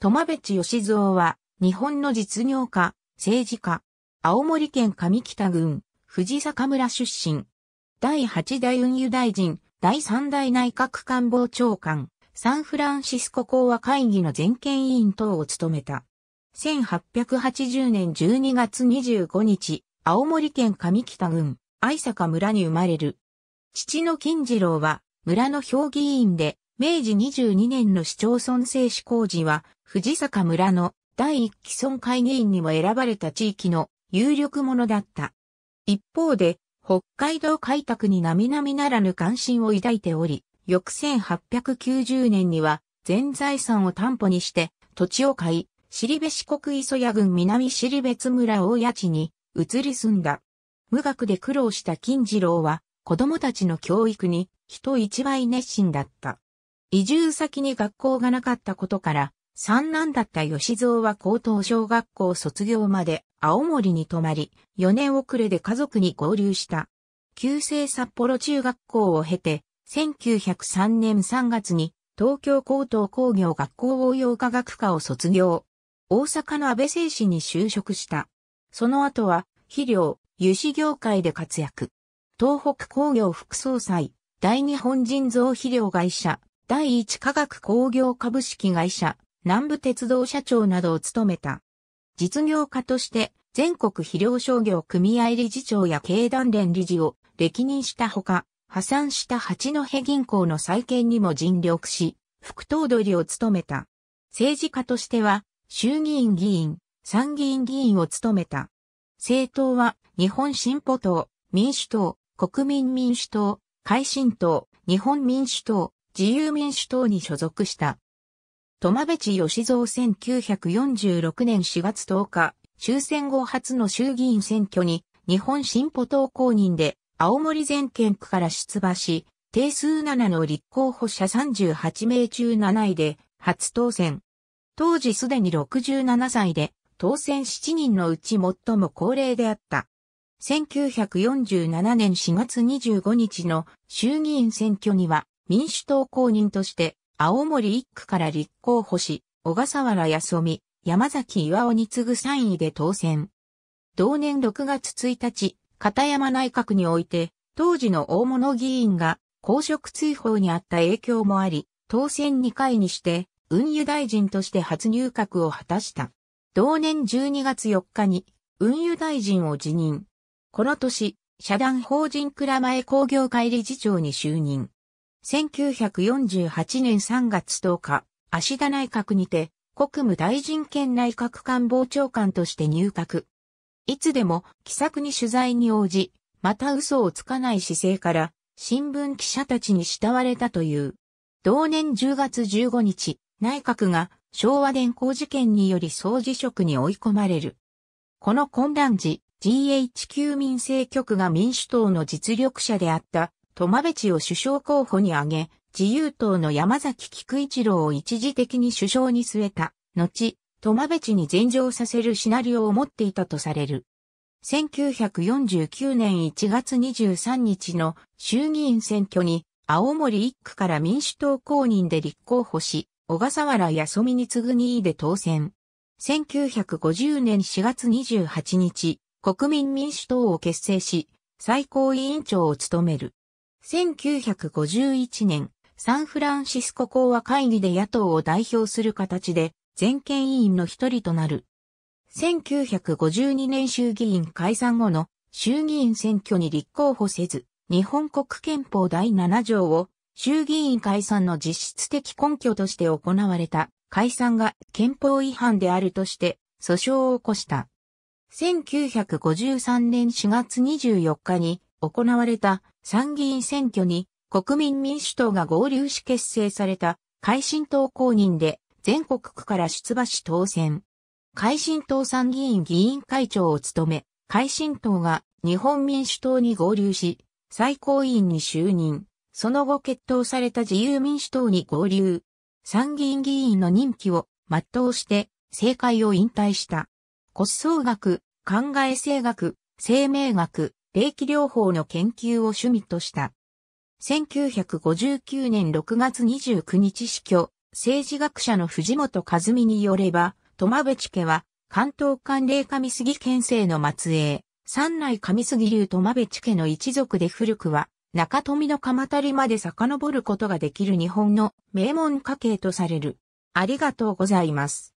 友部知義蔵は、日本の実業家、政治家、青森県上北郡、藤坂村出身。第8代運輸大臣、第3代内閣官房長官、サンフランシスコ講和会議の全権委員等を務めた。1880年12月25日、青森県上北郡、愛坂村に生まれる。父の金次郎は、村の評議員で、明治22年の市町村制施工事は、藤坂村の第一期村会議員にも選ばれた地域の有力者だった。一方で、北海道開拓に並々ならぬ関心を抱いており、翌1890年には全財産を担保にして土地を買い、尻部四国磯谷郡南尻別村大谷地に移り住んだ。無学で苦労した金次郎は子供たちの教育に人一倍熱心だった。移住先に学校がなかったことから三男だった吉蔵は高等小学校卒業まで青森に泊まり、4年遅れで家族に合流した。旧制札幌中学校を経て、1903年3月に東京高等工業学校応用科学科を卒業。大阪の安倍製紙に就職した。その後は、肥料、油脂業界で活躍。東北工業副総裁、大日本人造肥料会社、第一化学工業株式会社、南部鉄道社長などを務めた。実業家として全国肥料商業組合理事長や経団連理事を歴任したほか、破産した八戸銀行の再建にも尽力し、副頭取を務めた。政治家としては、衆議院議員、参議院議員を務めた。政党は、日本進歩党、民主党、国民民主党、改新党、日本民主党、自由民主党に所属した。苫部地義蔵1946年4月10日、終戦後初の衆議院選挙に、日本進歩党公認で、青森全県区から出馬し、定数7の立候補者38名中7位で、初当選。当時すでに67歳で、当選7人のうち最も高齢であった。1947年4月25日の衆議院選挙には民主党公認として青森一区から立候補し、小笠原康臣、山崎岩尾に次ぐ3位で当選。同年6月1日、片山内閣において、当時の大物議員が公職追放にあった影響もあり、当選2回にして、運輸大臣として初入閣を果たした。同年12月4日に、運輸大臣を辞任。この年、社団法人蔵前工業会理事長に就任。1948年3月10日、足田内閣にて、国務大臣兼内閣官房長官として入閣。いつでも気さくに取材に応じ、また嘘をつかない姿勢から、新聞記者たちに慕われたという。同年10月15日、内閣が昭和電工事件により総辞職に追い込まれる。この混乱時、GHQ 民政局が民主党の実力者であった苫部知を首相候補に挙げ、自由党の山崎菊一郎を一時的に首相に据えた、後、苫部知に前場させるシナリオを持っていたとされる。1949年1月23日の衆議院選挙に青森1区から民主党公認で立候補し、小笠原やそみに次ぐ2位で当選。1950年4月28日、国民民主党を結成し、最高委員長を務める。1951年、サンフランシスコ講和会議で野党を代表する形で、全権委員の一人となる。1952年衆議院解散後の衆議院選挙に立候補せず、日本国憲法第7条を衆議院解散の実質的根拠として行われた解散が憲法違反であるとして訴訟を起こした。1953年4月24日に行われた参議院選挙に国民民主党が合流し結成された改新党公認で全国区から出馬し当選。改新党参議院議員会長を務め、改新党が日本民主党に合流し、最高委員に就任。その後決闘された自由民主党に合流。参議院議員の任期を全うして政界を引退した。骨相学、考え性学、生命学、霊気療法の研究を趣味とした。1959年6月29日死去、政治学者の藤本和美によれば、苫部地家は、関東管霊上杉県政の末裔、三内上杉流苫部地家の一族で古くは、中富の鎌足まで遡ることができる日本の名門家系とされる。ありがとうございます。